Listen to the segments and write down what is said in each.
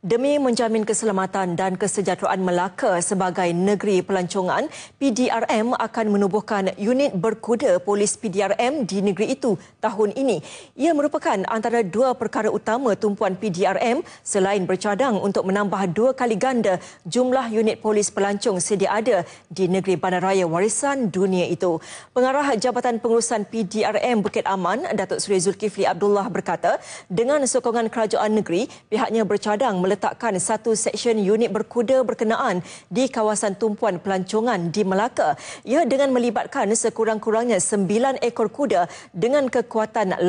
Demi menjamin keselamatan dan kesejahteraan Melaka sebagai negeri pelancongan, PDRM akan menubuhkan unit berkuda polis PDRM di negeri itu tahun ini. Ia merupakan antara dua perkara utama tumpuan PDRM selain bercadang untuk menambah dua kali ganda jumlah unit polis pelancong sedia ada di negeri bandaraya warisan dunia itu. Pengarah Jabatan Pengurusan PDRM Bukit Aman, Datuk Suri Zulkifli Abdullah berkata, dengan sokongan kerajaan negeri, pihaknya bercadang meletakkan satu seksyen unit berkuda berkenaan di kawasan tumpuan pelancongan di Melaka. Ia dengan melibatkan sekurang-kurangnya sembilan ekor kuda dengan kekuatan 18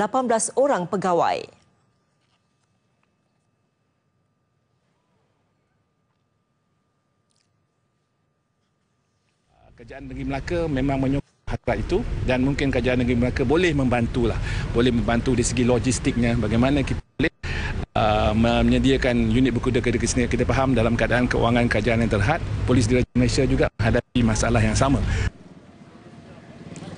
orang pegawai. Kerajaan Negeri Melaka memang menyokong hasrat itu dan mungkin kerajaan negeri Melaka boleh membantulah boleh membantu di segi logistiknya bagaimana kita boleh uh, menyediakan unit berkuda dekat sini. Kita faham dalam keadaan kewangan kerajaan yang terhad, polis di Malaysia juga menghadapi masalah yang sama.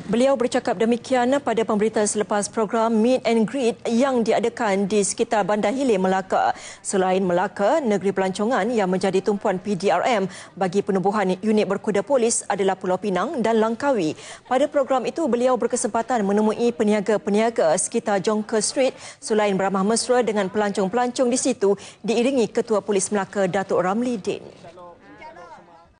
Beliau bercakap demikian pada pemberita selepas program Meet and Greet yang diadakan di sekitar Bandar Hilir Melaka. Selain Melaka, negeri pelancongan yang menjadi tumpuan PDRM bagi penubuhan unit berkuda polis adalah Pulau Pinang dan Langkawi. Pada program itu, beliau berkesempatan menemui peniaga-peniaga sekitar Jongker Street selain beramah mesra dengan pelancong-pelancong di situ diiringi Ketua Polis Melaka Datuk Ramli Din.